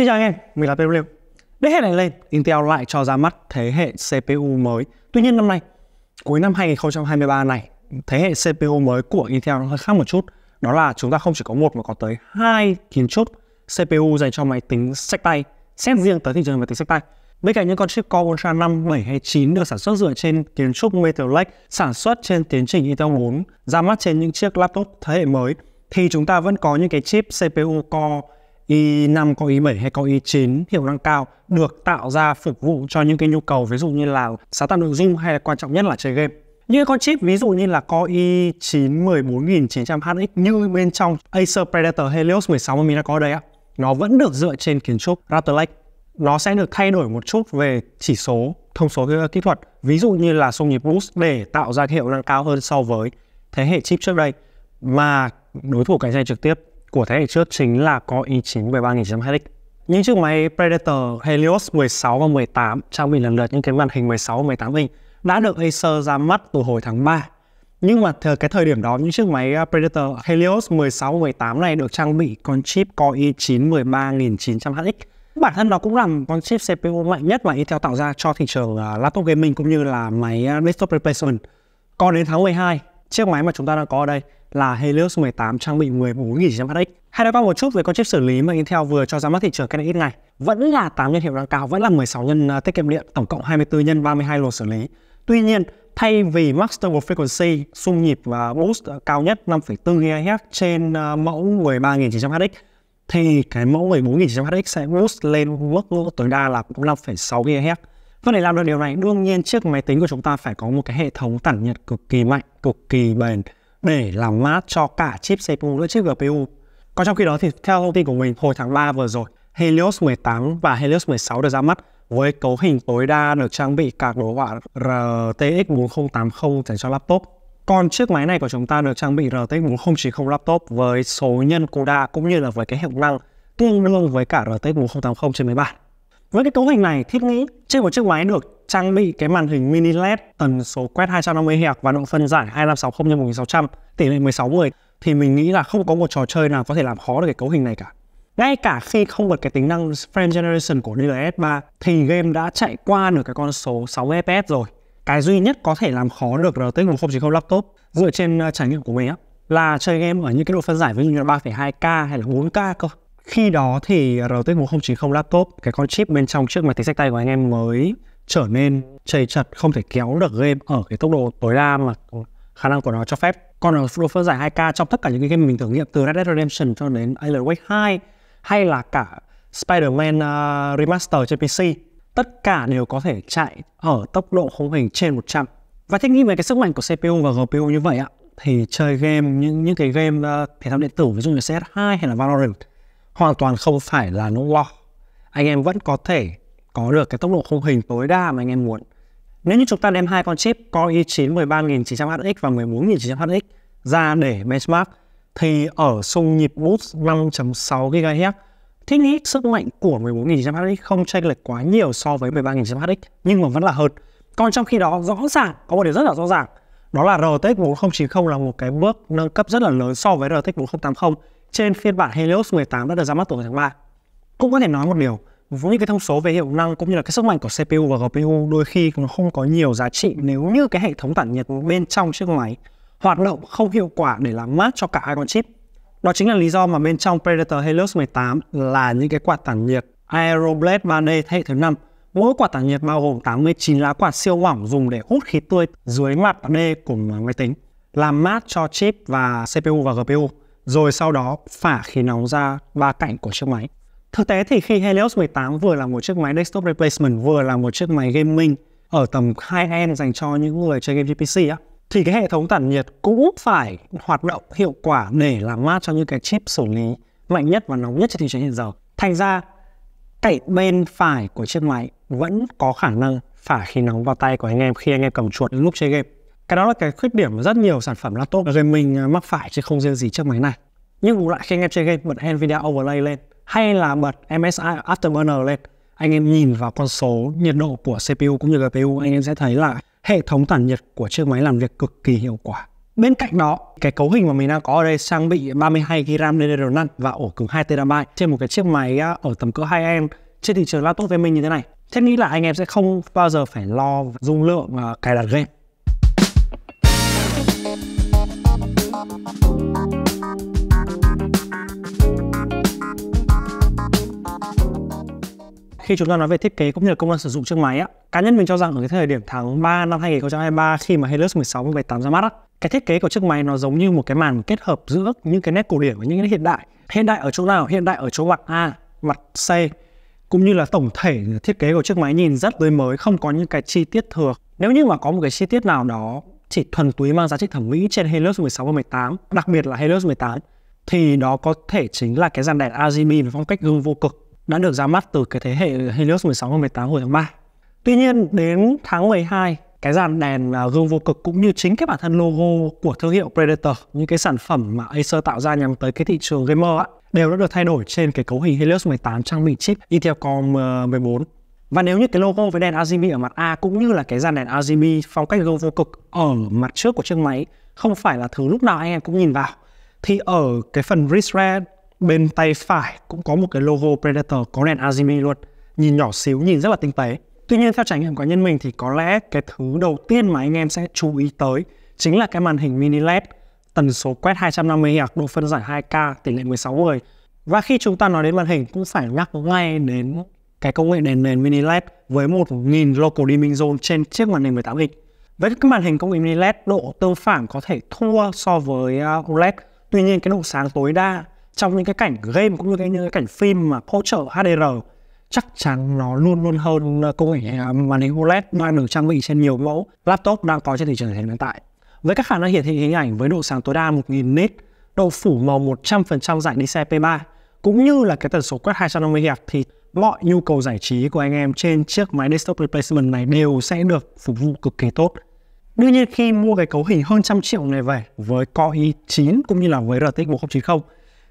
Xin chào anh em, mình là PW. Đến hết này lên, Intel lại cho ra mắt thế hệ CPU mới. Tuy nhiên năm nay, cuối năm 2023 này, thế hệ CPU mới của Intel nó hơi khác một chút. Đó là chúng ta không chỉ có một mà có tới hai kiến trúc CPU dành cho máy tính sách tay, xét riêng tới thị trường máy tính sách tay. Bên cạnh những con chip Core Ultra 5, 7 hay 9 được sản xuất dựa trên kiến trúc Meteor Lake, sản xuất trên tiến trình Intel 4, ra mắt trên những chiếc laptop thế hệ mới, thì chúng ta vẫn có những cái chip CPU Core i5, có i7 hay có i9 hiệu năng cao được tạo ra phục vụ cho những cái nhu cầu ví dụ như là sáng tạo nội dung hay là quan trọng nhất là chơi game. Những con chip ví dụ như là Core i9 14900HX như bên trong Acer Predator Helios 16 mà mình đã có đây ạ, nó vẫn được dựa trên kiến trúc Raptor Lake. Nó sẽ được thay đổi một chút về chỉ số, thông số kỹ thuật, ví dụ như là xung nhịp boost để tạo ra hiệu năng cao hơn so với thế hệ chip trước đây mà đối thủ cạnh tranh trực tiếp của thế hệ trước chính là có i 9 13900 x Những chiếc máy Predator Helios 16 và 18 trang bị lần lượt những cái màn hình 16 và 18 inch đã được Acer ra mắt từ hồi tháng 3. Nhưng mà thời cái thời điểm đó những chiếc máy à, Predator Helios 16 18 này được trang bị con chip Core i9 13900HX. Bản thân nó cũng là con chip CPU mạnh nhất mà Intel tạo ra cho thị trường à, laptop gaming cũng như là máy à, desktop replacement. Còn đến tháng 12, chiếc máy mà chúng ta đang có ở đây là Helios 18 trang bị 14.900Hz. Hay nói qua một chút về con chip xử lý mà Intel vừa cho ra mắt thị trường cái đây ít ngày, vẫn là 8 nhân hiệu năng cao, vẫn là 16 nhân ờ, tiết kiệm điện, tổng cộng 24 nhân 32 luồng xử lý. Tuy nhiên, thay vì max turbo frequency xung nhịp và boost ờ, cao nhất 5,4 GHz trên ờ, mẫu 13.900Hz thì cái mẫu 14.900Hz sẽ boost lên workload tối đa là 5,6 GHz. Và để làm được điều này, đương nhiên chiếc máy tính của chúng ta phải có một cái hệ thống tản nhiệt cực kỳ mạnh, cực kỳ bền để làm mát cho cả chip CPU lẫn chip GPU. Còn trong khi đó thì theo thông tin của mình hồi tháng 3 vừa rồi, Helios 18 và Helios 16 được ra mắt với cấu hình tối đa được trang bị các đồ họa RTX 4080 dành cho laptop. Còn chiếc máy này của chúng ta được trang bị RTX 4090 laptop với số nhân CUDA cũng như là với cái hiệu năng tương đương với cả RTX 4080 trên máy bản. Với cái cấu hình này, thiết nghĩ trên một chiếc máy được trang bị cái màn hình mini LED tần số quét 250 Hz và độ phân giải 2560 x 1600 tỷ lệ 16:10 thì mình nghĩ là không có một trò chơi nào có thể làm khó được cái cấu hình này cả. Ngay cả khi không bật cái tính năng Frame Generation của DLSS 3 thì game đã chạy qua được cái con số 6 FPS rồi. Cái duy nhất có thể làm khó được RTX 1090 laptop dựa trên à, trải nghiệm của mình á là chơi game ở những cái độ phân giải ví dụ như là 3.2K hay là 4K cơ khi đó thì RTX 1090 laptop cái con chip bên trong chiếc máy tính sách tay của anh em mới trở nên chầy chật không thể kéo được game ở cái tốc độ tối đa mà khả năng của nó cho phép còn ở độ phân giải 2K trong tất cả những cái game mình thử nghiệm từ Red Dead Redemption cho đến Alan Wake 2 hay là cả Spider-Man uh, Remaster trên PC tất cả đều có thể chạy ở tốc độ khung hình trên 100 và thích nghĩ về cái sức mạnh của CPU và GPU như vậy ạ thì chơi game những những cái game uh, thể thao điện tử ví dụ như CS2 hay là Valorant hoàn toàn không phải là nỗi lo anh em vẫn có thể có được cái tốc độ khung hình tối đa mà anh em muốn nếu như chúng ta đem hai con chip Core i9 13900HX và 14900HX ra để benchmark thì ở xung nhịp boost 5.6 GHz thiết nghĩ sức mạnh của 14900HX không chênh lệch quá nhiều so với 13900HX nhưng mà vẫn là hơn. Còn trong khi đó rõ ràng có một điều rất là rõ ràng đó là RTX 4090 là một cái bước nâng cấp rất là lớn so với RTX 4080 trên phiên bản Helios 18 đã được ra mắt từ tháng 3. Cũng có thể nói một điều, với những cái thông số về hiệu năng cũng như là cái sức mạnh của CPU và GPU đôi khi nó không có nhiều giá trị nếu như cái hệ thống tản nhiệt bên trong chiếc máy hoạt động không hiệu quả để làm mát cho cả hai con chip. Đó chính là lý do mà bên trong Predator Helios 18 là những cái quạt tản nhiệt Aeroblade 3D thế hệ thứ 5. Mỗi quạt tản nhiệt bao gồm 89 lá quạt siêu mỏng dùng để hút khí tươi dưới mặt D của máy tính, làm mát cho chip và CPU và GPU rồi sau đó phả khí nóng ra ba cạnh của chiếc máy. Thực tế thì khi Helios 18 vừa là một chiếc máy desktop replacement, vừa là một chiếc máy gaming ở tầm high-end dành cho những người chơi game GPC á, thì cái hệ thống tản nhiệt cũng phải hoạt động hiệu quả để làm mát cho những cái chip xử lý mạnh nhất và nóng nhất trên thị trường hiện giờ. Thành ra, cạnh bên phải của chiếc máy vẫn có khả năng phả khí nóng vào tay của anh em khi anh em cầm chuột lúc chơi game cái đó là cái khuyết điểm của rất nhiều sản phẩm laptop mà gaming mắc phải chứ không riêng gì chiếc máy này nhưng bù lại khi anh em chơi game bật Nvidia Overlay lên hay là bật MSI Afterburner lên anh em nhìn vào con số nhiệt độ của CPU cũng như GPU anh em sẽ thấy là hệ thống tản nhiệt của chiếc máy làm việc cực kỳ hiệu quả Bên cạnh đó, cái cấu hình mà mình đang có ở đây trang bị 32GB RAM DDR5 và ổ cứng 2TB trên một cái chiếc máy à, ở tầm cỡ high end trên thị trường laptop với mình như thế này. Thế nghĩ là anh em sẽ không bao giờ phải lo dung lượng à, cài đặt game khi chúng ta nói về thiết kế cũng như là công năng sử dụng chiếc máy á, cá nhân mình cho rằng ở cái thời điểm tháng 3 năm 2023 khi mà Helix 16 và 18 ra mắt á, cái thiết kế của chiếc máy nó giống như một cái màn kết hợp giữa những cái nét cổ điển và những cái nét hiện đại. Hiện đại ở chỗ nào? Hiện đại ở chỗ mặt A, mặt C cũng như là tổng thể thiết kế của chiếc máy nhìn rất tươi mới, không có những cái chi tiết thừa. Nếu như mà có một cái chi tiết nào đó chỉ thuần túy mang giá trị thẩm mỹ trên Helios 16 và 18, đặc biệt là Helios 18 thì đó có thể chính là cái dàn đèn RGB với phong cách gương vô cực đã được ra mắt từ cái thế hệ Helios 16 và 18 hồi tháng 3. Tuy nhiên đến tháng 12 cái dàn đèn à, gương vô cực cũng như chính cái bản thân logo của thương hiệu Predator những cái sản phẩm mà Acer tạo ra nhằm tới cái thị trường gamer á đều đã được thay đổi trên cái cấu hình Helios 18 trang bị chip Intel Core 14 à, và nếu như cái logo với đèn RGB ở mặt A cũng như là cái dàn đèn RGB phong cách go vô cực ở mặt trước của chiếc máy không phải là thứ lúc nào anh em cũng nhìn vào thì ở cái phần wristband bên tay phải cũng có một cái logo Predator có đèn RGB luôn nhìn nhỏ xíu nhìn rất là tinh tế Tuy nhiên theo trải nghiệm cá nhân mình thì có lẽ cái thứ đầu tiên mà anh em sẽ chú ý tới chính là cái màn hình mini LED tần số quét 250 Hz, độ phân giải 2K, tỷ lệ 16 người. Và khi chúng ta nói đến màn hình cũng phải nhắc ngay đến cái công nghệ nền nền mini LED với 1.000 local dimming zone trên chiếc màn hình 18 inch. Với các màn hình công nghệ mini LED, độ tương phản có thể thua so với à, OLED. Tuy nhiên cái độ sáng tối đa trong những cái cảnh game cũng như cái, những cái cảnh phim mà hỗ trợ HDR chắc chắn nó luôn luôn hơn à, công nghệ à, màn hình OLED đang được trang bị trên nhiều mẫu laptop đang có trên thị trường hiện tại. Với các khả năng hiển thị hình ảnh với độ sáng tối đa 1.000 nit, độ phủ màu 100% dạng DCI P3, cũng như là cái tần số quét 250 Hz thì mọi nhu cầu giải trí của anh em trên chiếc máy desktop replacement này đều sẽ được phục vụ cực kỳ tốt. Đương nhiên khi mua cái cấu hình hơn trăm triệu này về với Core i9 cũng như là với RTX 1090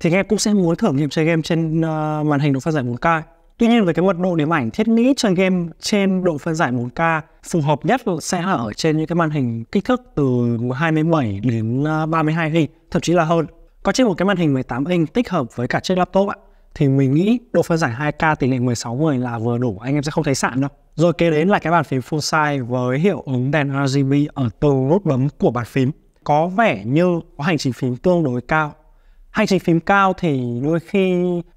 thì anh em cũng sẽ muốn thử nghiệm chơi game trên uh, màn hình độ phân giải 4K. Tuy nhiên với cái mật độ điểm ảnh thiết nghĩ chơi game trên độ phân giải 4K phù hợp nhất sẽ là ở trên những cái màn hình kích thước từ 27 đến 32 ờ, inch, thậm chí là hơn. Có trên một cái màn hình 18 inch tích hợp với cả chiếc laptop ạ, thì mình nghĩ độ phân giải 2K tỷ lệ 16:10 là vừa đủ, anh em sẽ không thấy sạn đâu. Rồi kế đến là cái bàn phím full size với hiệu ứng đèn RGB ở từ nút bấm của bàn phím. Có vẻ như có hành trình phím tương đối cao. Hành trình phím cao thì đôi khi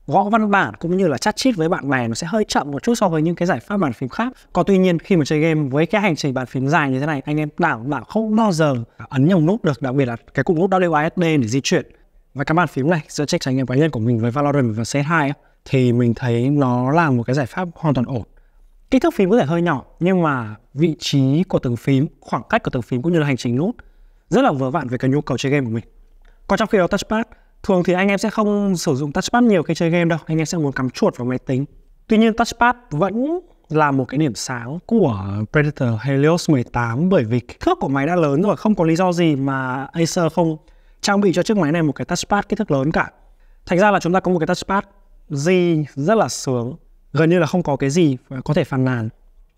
gõ văn bản cũng như là chat chít với bạn bè nó sẽ hơi chậm một chút so với những cái giải pháp bàn phím khác. Còn tuy nhiên khi mà chơi game với cái hành trình bàn phím dài như thế này anh em đảm bảo không bao giờ ấn nhầm nút được, đặc biệt là cái cụm nút WASD để di chuyển và các bàn phím này giữa trên trải nghiệm cá nhân của mình với Valorant và CS2 thì mình thấy nó là một cái giải pháp hoàn toàn ổn. Kích thước phím có thể hơi nhỏ nhưng mà vị trí của từng phím, khoảng cách của từng phím cũng như là hành trình nút rất là vừa vặn với cái nhu cầu chơi game của mình. Còn trong khi đó touchpad, thường thì anh em sẽ không sử dụng touchpad nhiều khi chơi game đâu, anh em sẽ muốn cắm chuột vào máy tính. Tuy nhiên touchpad vẫn là một cái điểm sáng của Predator Helios 18 bởi vì kích thước của máy đã lớn rồi, không có lý do gì mà Acer không trang bị cho chiếc máy này một cái touchpad kích thước lớn cả thành ra là chúng ta có một cái touchpad gì rất là sướng gần như là không có cái gì có thể phàn nàn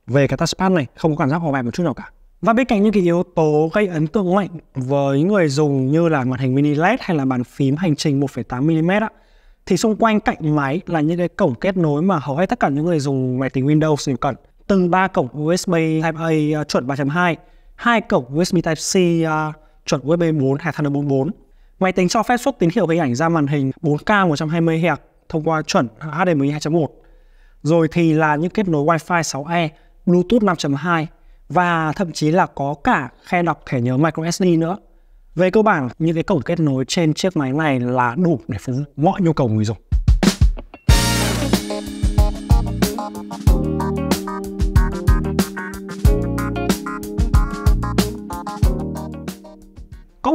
về cái touchpad này không có cảm giác hòa bài một chút nào cả và bên cạnh những cái yếu tố gây ấn tượng mạnh với người dùng như là màn hình mini LED hay là bàn phím hành trình 1,8 mm á, thì xung quanh cạnh máy là những cái cổng kết nối mà hầu hết tất cả những người dùng máy tính Windows đều cần. Từng ba cổng USB Type A uh, chuẩn 3.2, hai cổng USB Type C uh, chuẩn USB 4 hay Thunderbolt 4. Máy tính cho phép xuất tín hiệu hình ảnh ra màn hình 4K 120Hz thông qua chuẩn HDMI 2.1. Rồi thì là những kết nối Wi-Fi 6E, Bluetooth 5.2 và thậm chí là có cả khe đọc thẻ nhớ microSD nữa. Về cơ bản, những cái cổng kết nối trên chiếc máy này là đủ để phục vụ mọi nhu cầu người dùng.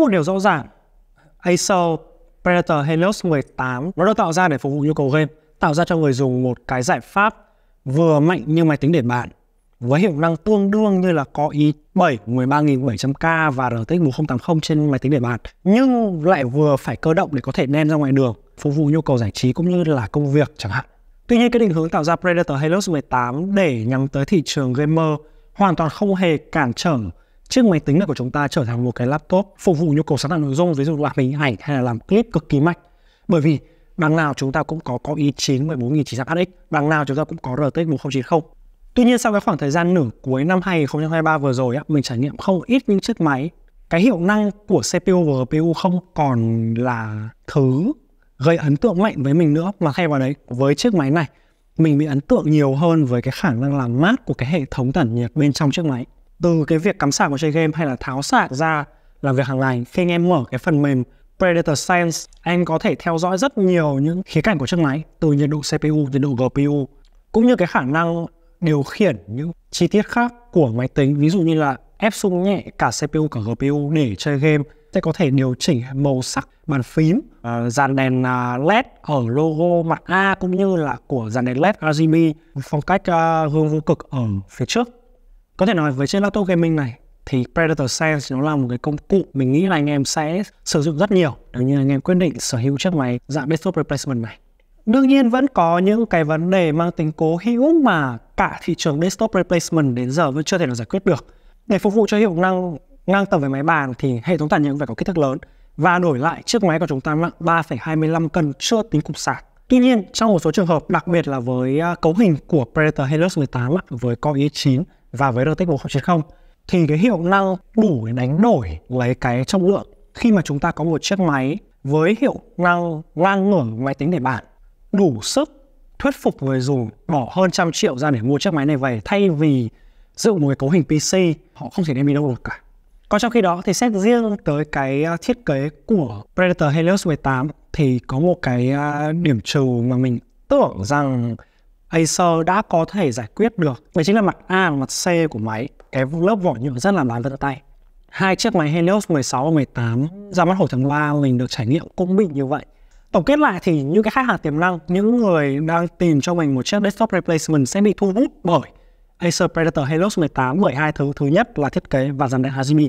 một điều rõ ràng Acer Predator Helios 18 nó được tạo ra để phục vụ nhu cầu game, tạo ra cho người dùng một cái giải pháp vừa mạnh như máy tính để bàn với hiệu năng tương đương như là Core i7 13700K và RTX 1080 trên máy tính để bàn nhưng lại vừa phải cơ động để có thể đem ra ngoài đường phục vụ nhu cầu giải trí cũng như là công việc chẳng hạn. Tuy nhiên cái định hướng tạo ra Predator Helios 18 để nhắm tới thị trường gamer hoàn toàn không hề cản trở chiếc máy tính này của chúng ta trở thành một cái laptop phục vụ nhu cầu sáng tạo nội dung ví dụ làm hình ảnh hay là làm clip cực kỳ mạnh bởi vì đằng nào chúng ta cũng có có i 9 14900 HX, đằng nào chúng ta cũng có RTX 4090. Tuy nhiên sau cái khoảng thời gian nửa cuối năm 2023 vừa rồi á, mình trải nghiệm không ít những chiếc máy cái hiệu năng của CPU và GPU không còn là thứ gây ấn tượng mạnh với mình nữa mà thay vào đấy với chiếc máy này mình bị ấn tượng nhiều hơn với cái khả năng làm mát của cái hệ thống tản nhiệt bên trong chiếc máy từ cái việc cắm sạc của chơi game hay là tháo sạc ra là việc hàng ngày khi anh em mở cái phần mềm Predator Sense anh có thể theo dõi rất nhiều những khía cạnh của chiếc máy từ nhiệt độ CPU, nhiệt độ GPU cũng như cái khả năng điều khiển những chi tiết khác của máy tính ví dụ như là ép sung nhẹ cả CPU cả GPU để chơi game sẽ có thể điều chỉnh màu sắc bàn phím uh, dàn đèn uh, led ở logo mặt A cũng như là của dàn đèn led RGB phong cách uh, à, gương vô cực ở phía trước có thể nói với chiếc laptop gaming này thì Predator Sense nó là một cái công cụ mình nghĩ là anh em sẽ sử dụng rất nhiều nếu như anh em quyết định sở hữu chiếc máy dạng desktop replacement này. Đương nhiên vẫn có những cái vấn đề mang tính cố hữu mà cả thị trường desktop replacement đến giờ vẫn chưa thể nào giải quyết được. Để phục vụ cho hiệu năng ngang tầm với máy bàn thì hệ thống tản nhiệt phải có kích thước lớn và đổi lại chiếc máy của chúng ta nặng 3,25 cân chưa tính cục sạc. Tuy nhiên, trong một số trường hợp, đặc biệt là với à, cấu hình của Predator Helios 18 với Core i9 và với RTX 4090 thì cái hiệu năng đủ để đánh đổi lấy cái trọng lượng khi mà chúng ta có một chiếc máy với hiệu năng ngang ngửa máy tính để bản đủ sức thuyết phục người dùng bỏ hơn trăm triệu ra để mua chiếc máy này về thay vì dựng một cái cấu hình PC họ không thể đem đi đâu được cả. Còn trong khi đó thì xét riêng tới cái à, thiết kế của Predator Helios 18 thì có một cái à, điểm trừ mà mình tưởng rằng Acer đã có thể giải quyết được. Đấy chính là mặt A và mặt C của máy. Cái lớp vỏ nhựa rất là đáng vân tay. Hai chiếc máy Helios 16 và 18 ra mắt hồi tháng 3 mình được trải nghiệm cũng bị như vậy. Tổng kết lại thì những cái khách hàng tiềm năng, những người đang tìm cho mình một chiếc desktop replacement sẽ bị thu hút bởi Acer Predator Helios 18 bởi hai thứ. Thứ nhất là thiết kế và dàn đèn RGB.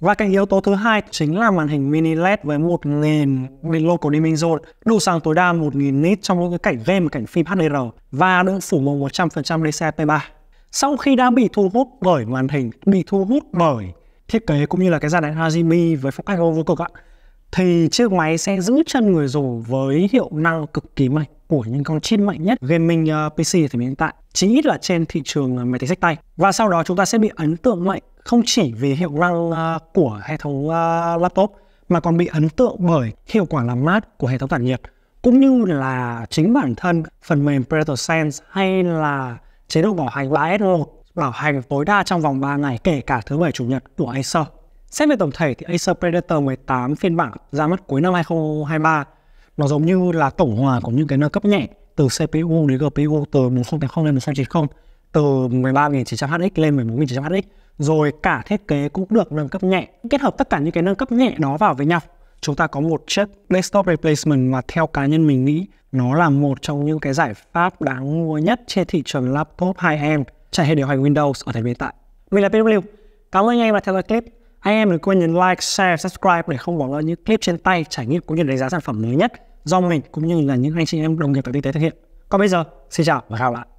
Và cái yếu tố thứ hai chính là màn hình mini LED với một nền nền của dimming zone đủ sáng tối đa 1000 nit trong những cái cảnh game và cảnh phim HDR và được phủ màu 100% DCI-P3. Sau khi đã bị thu hút bởi màn hình, bị thu hút bởi thiết kế cũng như là cái dàn đèn RGB với phong cách vô cực ạ, thì chiếc máy sẽ giữ chân người dùng với hiệu năng cực kỳ mạnh của những con chip mạnh nhất gaming ờ, PC thì hiện tại, chí ít là trên thị trường ờ, máy tính sách tay. Và sau đó chúng ta sẽ bị ấn tượng mạnh không chỉ vì hiệu năng uh, à, của hệ thống uh, laptop mà còn bị ấn tượng bởi hiệu quả làm mát của hệ thống tản nhiệt cũng như là chính bản thân phần mềm Predator Sense hay là chế độ bảo hành 3S1 bảo hành tối đa trong vòng 3 ngày kể cả thứ bảy chủ nhật của Acer. Xét về tổng thể thì Acer Predator 18 phiên bản ra mắt cuối năm 2023 nó giống như là tổng hòa của những cái nâng cấp nhẹ từ CPU đến GPU từ 1080 lên 1090 từ 13900 hx lên 14900 hx rồi cả thiết kế cũng được nâng cấp nhẹ. Kết hợp tất cả những cái nâng cấp nhẹ đó vào với nhau, chúng ta có một chiếc desktop replacement mà theo cá nhân mình nghĩ nó là một trong những cái giải pháp đáng mua nhất trên thị trường laptop high-end chạy hệ điều hành Windows ở thời hiện tại. Mình là PW. Cảm ơn anh em đã theo dõi clip. Anh em đừng quên nhấn like, share, subscribe để không bỏ lỡ những clip trên tay trải nghiệm cũng như đánh giá sản phẩm mới nhất do mình cũng như là những anh chị em đồng nghiệp tại kinh tế thực hiện. Còn bây giờ, xin chào và hẹn gặp lại.